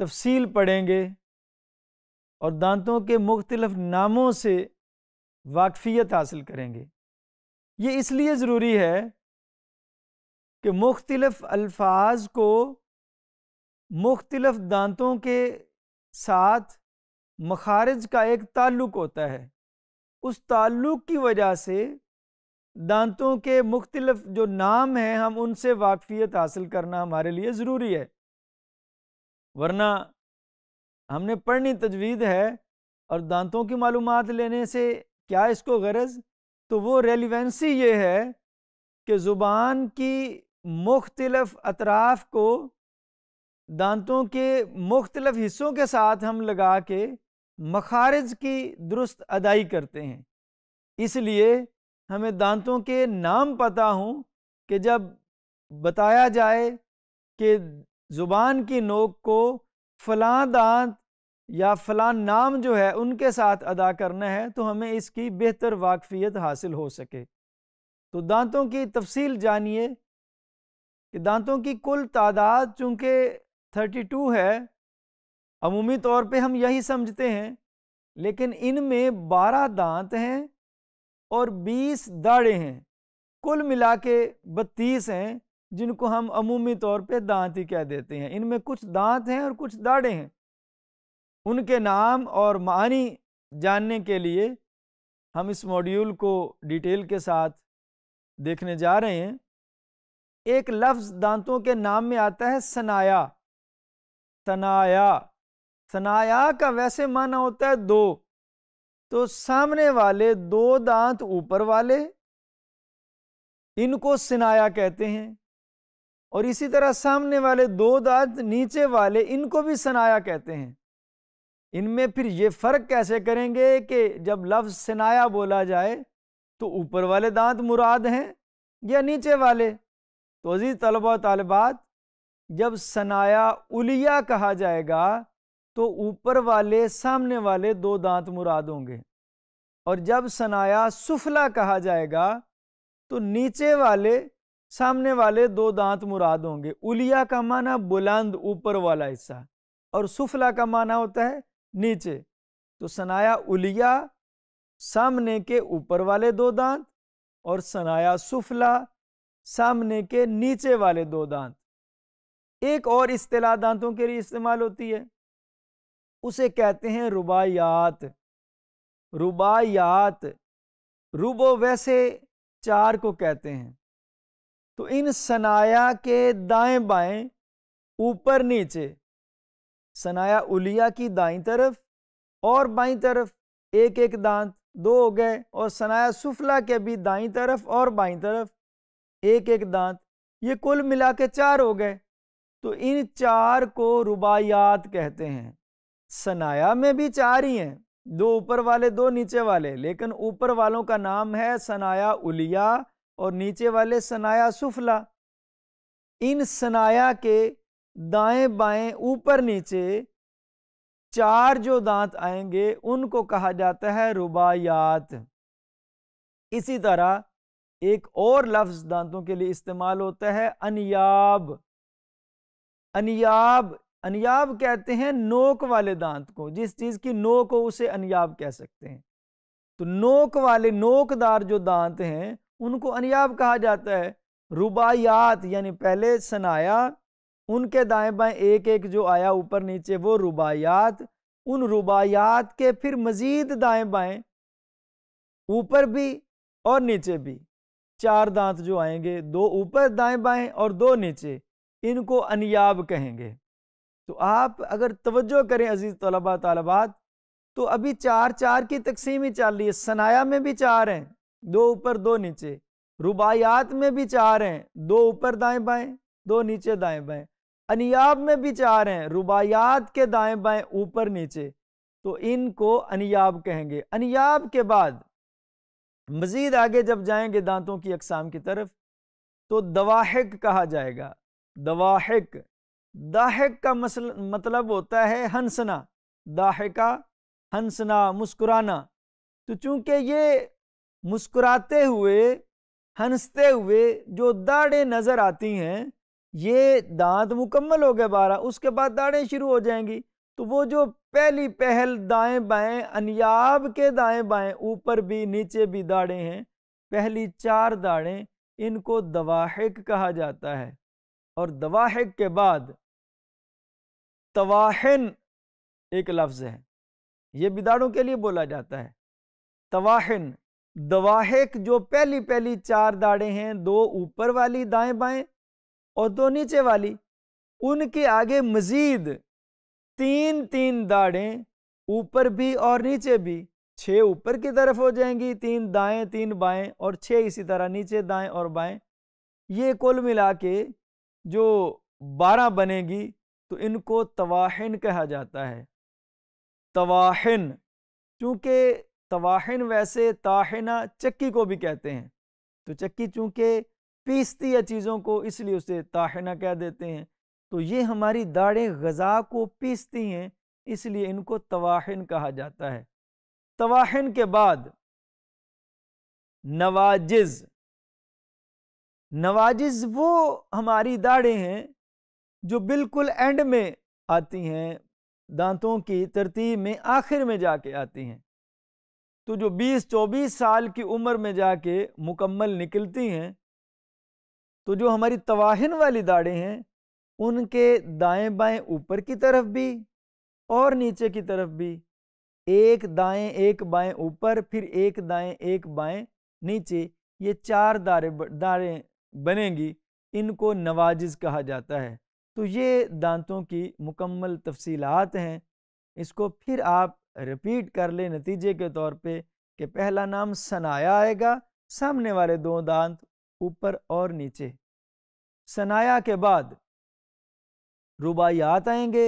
तफसील पढ़ेंगे और दांतों के मुख्तलफ़ नामों से वाकफ़ियत हासिल करेंगे ये इसलिए ज़रूरी है कि मुख्तलफ़ अल्फाज को मुख्तलफ़ दांतों के साथ मखारज का एक ताल्लुक़ होता है उस ताल्लुक़ की वजह से दांतों के मुख्तलफ़ जो नाम हैं हम उनसे वाकफ़ियत हासिल करना हमारे लिए ज़रूरी है वरना हमने पढ़नी तजवीद है और दांतों की मालूम लेने से क्या इसको गरज तो वो रेलिवेंसी ये है कि ज़ुबान की मुख्तलफ़ अतराफ़ को दांतों के मुख्तलफ़ हिस्सों के साथ हम लगा के मखारज की दुरुस्त अदाई करते हैं इसलिए हमें दांतों के नाम पता हों कि जब बताया जाए कि ज़ुबान की नोक को फ़लाँ दांत या फलां नाम जो है उनके साथ अदा करना है तो हमें इसकी बेहतर वाकफियत हासिल हो सके तो दांतों की तफसील जानिए कि दांतों की कुल तादाद चूँकि 32 है अमूमी तौर पे हम यही समझते हैं लेकिन इनमें 12 दांत हैं और 20 दाढ़े हैं कुल मिला के बत्तीस हैं जिनको हम अमूमी तौर पे दांत ही कह देते हैं इनमें कुछ दांत हैं और कुछ दाढ़े हैं उनके नाम और मानी जानने के लिए हम इस मॉड्यूल को डिटेल के साथ देखने जा रहे हैं एक लफ्ज़ दांतों के नाम में आता है सनाया सनाया सनाया का वैसे माना होता है दो तो सामने वाले दो दांत ऊपर वाले इनको सिनाया कहते हैं और इसी तरह सामने वाले दो दांत नीचे वाले इनको भी सनाया कहते हैं इनमें फिर ये फ़र्क कैसे करेंगे कि जब लफ्ज़ सनाया बोला जाए तो ऊपर वाले दांत मुराद हैं या नीचे वाले तो अज़ीज़ तलबा तलबात जब सनाया उलिया कहा जाएगा तो ऊपर वाले सामने वाले दो दांत मुराद होंगे और जब सनाया सुफला कहा जाएगा तो नीचे वाले सामने वाले दो दांत मुराद होंगे उलिया का माना बुलंद ऊपर वाला हिस्सा और सुफला का माना होता है नीचे तो सनाया उलिया सामने के ऊपर वाले दो दांत और सनाया सुफला सामने के नीचे वाले दो दांत एक और इस्तेला दांतों के लिए इस्तेमाल होती है उसे कहते हैं रुबायात रुबायात रुबो वैसे चार को कहते हैं तो इन सनाया के दाएं बाएं ऊपर नीचे सनाया उलिया की दाई तरफ और बाई तरफ एक एक दांत दो हो गए और सनाया सुफला के भी दाई तरफ और बाई तरफ एक एक दांत ये कुल मिला के चार हो गए तो इन चार को रुबायात कहते हैं सनाया में भी चार ही हैं दो ऊपर वाले दो नीचे वाले लेकिन ऊपर वालों का नाम है सनाया उलिया और नीचे वाले सनाया सुफला इन सनाया के दाएं बाएं ऊपर नीचे चार जो दांत आएंगे उनको कहा जाता है रुबायात इसी तरह एक और लफ्ज दांतों के लिए इस्तेमाल होता है अनियाब अनियाब अनियाब कहते हैं नोक वाले दांत को जिस चीज की नोक हो उसे अनयाब कह सकते हैं तो नोक वाले नोकदार जो दांत हैं उनको अनयाब कहा जाता है रुबायात यानी पहले सनाया उनके दाएं बाएं एक एक जो आया ऊपर नीचे वो रुबायात उन रुबायात के फिर मज़ीद दाएं बाएं ऊपर भी और नीचे भी चार दांत जो आएंगे दो ऊपर दाएं बाएं और दो नीचे इनको अनयाब कहेंगे तो आप अगर तवज्जो करें अज़ीज़ तलबा तलबात तो अभी चार चार की तकसीम ही चल रही है सनाया में भी चार हैं दो ऊपर दो नीचे रुबायात में भी चार हैं दो ऊपर दाएं बाएं दो नीचे दाएं बाएं अनियाब में भी चार हैं रुबायात के दाएं बाएं ऊपर नीचे तो इनको अनियाब कहेंगे अनियाब के बाद मज़ीद आगे जब जाएंगे दांतों की अकसाम की तरफ तो दवाहक कहा जाएगा दवाहक दाहक का मसल मतलब होता है हंसना दाहका हंसना मुस्कुराना तो चूंकि ये मुस्कुराते हुए हंसते हुए जो दाढ़ें नज़र आती हैं ये दांत मुकम्मल हो गए बारह उसके बाद दाढ़ें शुरू हो जाएंगी तो वो जो पहली पहल दाएं बाएं अनयाब के दाएं बाएं ऊपर भी नीचे भी दाढ़े हैं पहली चार दाढ़ें इनको दवाहिक कहा जाता है और दवाहिक के बाद तवाहिन एक लफ्ज़ है ये बिदाड़ों के लिए बोला जाता है तवाहिन दवाहक जो पहली पहली चार दाड़े हैं दो ऊपर वाली दाएं बाएं और दो नीचे वाली उनके आगे मज़ीद तीन तीन दाड़ें ऊपर भी और नीचे भी छः ऊपर की तरफ हो जाएंगी तीन दाएं तीन बाएं और छः इसी तरह नीचे दाएं और बाएं ये कुल मिला के जो बारह बनेगी तो इनको तवाहन कहा जाता है तवाहन चूँकि तवाहिन वैसे ताहिना चक्की को भी कहते हैं तो चक्की चूंकि पीसती है चीज़ों को इसलिए उसे ताहना कह देते हैं तो ये हमारी दाढ़ें गज़ा को पीसती हैं इसलिए इनको तवाहिन कहा जाता है तवाहिन के बाद नवाजिज़ नवाजिज़ वो हमारी दाढ़ें हैं जो बिल्कुल एंड में आती हैं दांतों की तरतीब में आखिर में जाके आती हैं तो जो 20-24 साल की उम्र में जाके मुकम्मल निकलती हैं तो जो हमारी तवाहन वाली दाढ़े हैं उनके दाएं बाएं ऊपर की तरफ भी और नीचे की तरफ भी एक दाएं एक बाएं ऊपर फिर एक दाएं एक बाएं नीचे ये चार दारे दारें बनेंगी इनको नवाजिज कहा जाता है तो ये दांतों की मुकम्मल तफसीलात हैं इसको फिर आप रिपीट कर ले नतीजे के तौर पे कि पहला नाम सनाया आएगा सामने वाले दो दांत ऊपर और नीचे सनाया के बाद रुबायात आएंगे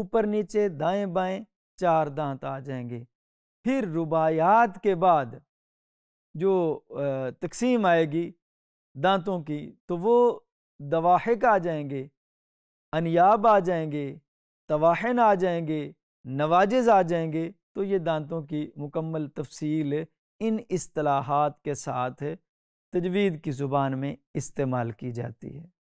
ऊपर नीचे दाएं बाएं चार दांत आ जाएंगे फिर रुबायात के बाद जो तकसीम आएगी दांतों की तो वो दवाहिक आ जाएंगे अनियाब आ जाएंगे तवाहन आ जाएंगे नवाज़ आ जाएंगे तो ये दांतों की मुकम्मल तफसील इन असलाहत के साथ तजवीद की ज़ुबान में इस्तेमाल की जाती है